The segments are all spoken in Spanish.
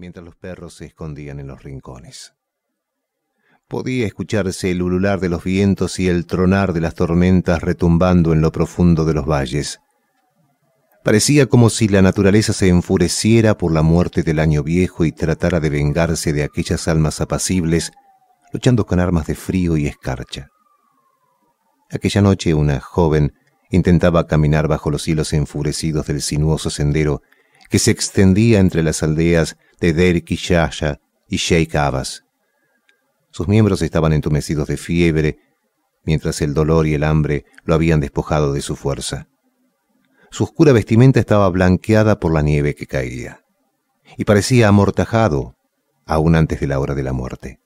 mientras los perros se escondían en los rincones. Podía escucharse el ulular de los vientos y el tronar de las tormentas retumbando en lo profundo de los valles. Parecía como si la naturaleza se enfureciera por la muerte del año viejo y tratara de vengarse de aquellas almas apacibles, luchando con armas de frío y escarcha. Aquella noche una joven intentaba caminar bajo los hilos enfurecidos del sinuoso sendero que se extendía entre las aldeas de Derek y y Sheikh Abbas. Sus miembros estaban entumecidos de fiebre, mientras el dolor y el hambre lo habían despojado de su fuerza. Su oscura vestimenta estaba blanqueada por la nieve que caía, y parecía amortajado, aún antes de la hora de la muerte.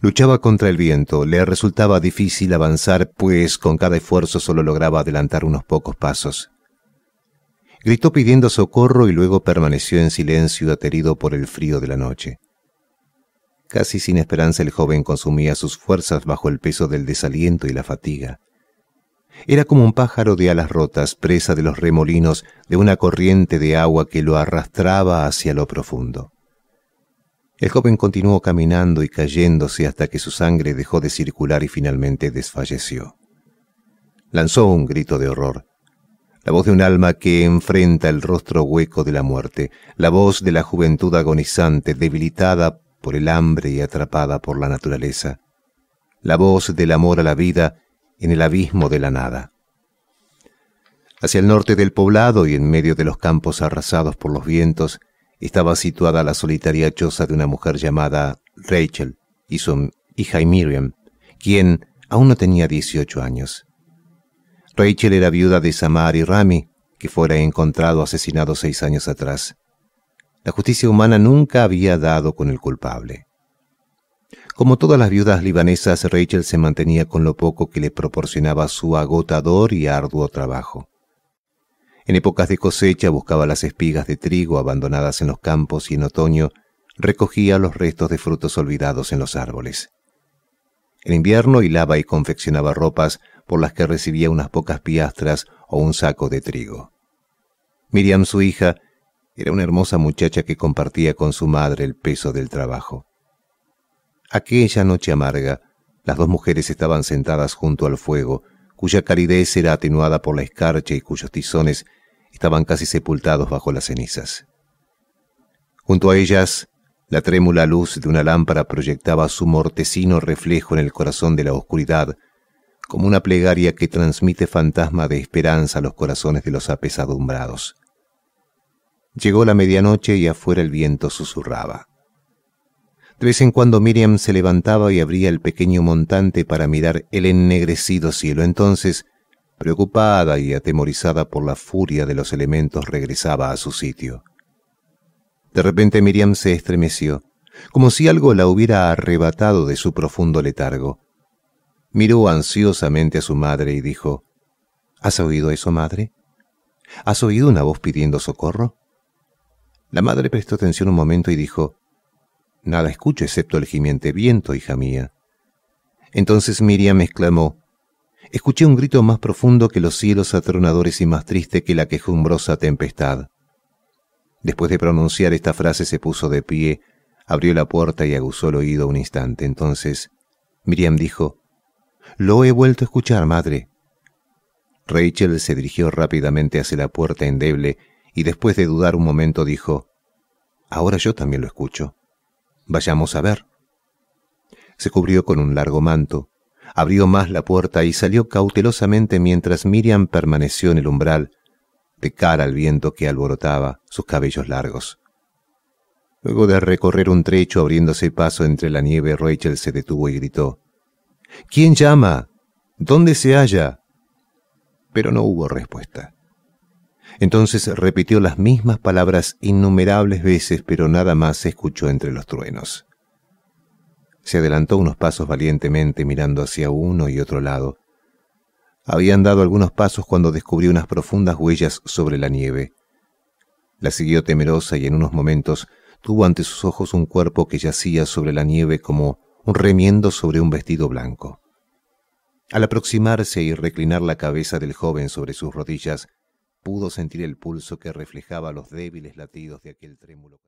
Luchaba contra el viento, le resultaba difícil avanzar, pues con cada esfuerzo solo lograba adelantar unos pocos pasos. Gritó pidiendo socorro y luego permaneció en silencio aterido por el frío de la noche. Casi sin esperanza el joven consumía sus fuerzas bajo el peso del desaliento y la fatiga. Era como un pájaro de alas rotas, presa de los remolinos de una corriente de agua que lo arrastraba hacia lo profundo. El joven continuó caminando y cayéndose hasta que su sangre dejó de circular y finalmente desfalleció. Lanzó un grito de horror la voz de un alma que enfrenta el rostro hueco de la muerte, la voz de la juventud agonizante, debilitada por el hambre y atrapada por la naturaleza, la voz del amor a la vida en el abismo de la nada. Hacia el norte del poblado y en medio de los campos arrasados por los vientos, estaba situada la solitaria choza de una mujer llamada Rachel y su hija Miriam, quien aún no tenía 18 años. Rachel era viuda de Samar y Rami, que fuera encontrado asesinado seis años atrás. La justicia humana nunca había dado con el culpable. Como todas las viudas libanesas, Rachel se mantenía con lo poco que le proporcionaba su agotador y arduo trabajo. En épocas de cosecha buscaba las espigas de trigo abandonadas en los campos y en otoño recogía los restos de frutos olvidados en los árboles. En invierno hilaba y confeccionaba ropas por las que recibía unas pocas piastras o un saco de trigo. Miriam, su hija, era una hermosa muchacha que compartía con su madre el peso del trabajo. Aquella noche amarga, las dos mujeres estaban sentadas junto al fuego, cuya calidez era atenuada por la escarcha y cuyos tizones estaban casi sepultados bajo las cenizas. Junto a ellas la trémula luz de una lámpara proyectaba su mortecino reflejo en el corazón de la oscuridad, como una plegaria que transmite fantasma de esperanza a los corazones de los apesadumbrados. Llegó la medianoche y afuera el viento susurraba. De vez en cuando Miriam se levantaba y abría el pequeño montante para mirar el ennegrecido cielo. Entonces, preocupada y atemorizada por la furia de los elementos, regresaba a su sitio. De repente Miriam se estremeció, como si algo la hubiera arrebatado de su profundo letargo. Miró ansiosamente a su madre y dijo, ¿Has oído eso, madre? ¿Has oído una voz pidiendo socorro? La madre prestó atención un momento y dijo, Nada escucho excepto el gimiente viento, hija mía. Entonces Miriam exclamó, Escuché un grito más profundo que los cielos atronadores y más triste que la quejumbrosa tempestad. Después de pronunciar esta frase se puso de pie, abrió la puerta y aguzó el oído un instante. Entonces, Miriam dijo, Lo he vuelto a escuchar, madre. Rachel se dirigió rápidamente hacia la puerta endeble y después de dudar un momento dijo, Ahora yo también lo escucho. Vayamos a ver. Se cubrió con un largo manto, abrió más la puerta y salió cautelosamente mientras Miriam permaneció en el umbral, de cara al viento que alborotaba sus cabellos largos. Luego de recorrer un trecho abriéndose paso entre la nieve, Rachel se detuvo y gritó ¿Quién llama? ¿Dónde se halla? Pero no hubo respuesta. Entonces repitió las mismas palabras innumerables veces, pero nada más se escuchó entre los truenos. Se adelantó unos pasos valientemente mirando hacia uno y otro lado, habían dado algunos pasos cuando descubrió unas profundas huellas sobre la nieve. La siguió temerosa y en unos momentos tuvo ante sus ojos un cuerpo que yacía sobre la nieve como un remiendo sobre un vestido blanco. Al aproximarse y reclinar la cabeza del joven sobre sus rodillas, pudo sentir el pulso que reflejaba los débiles latidos de aquel trémulo.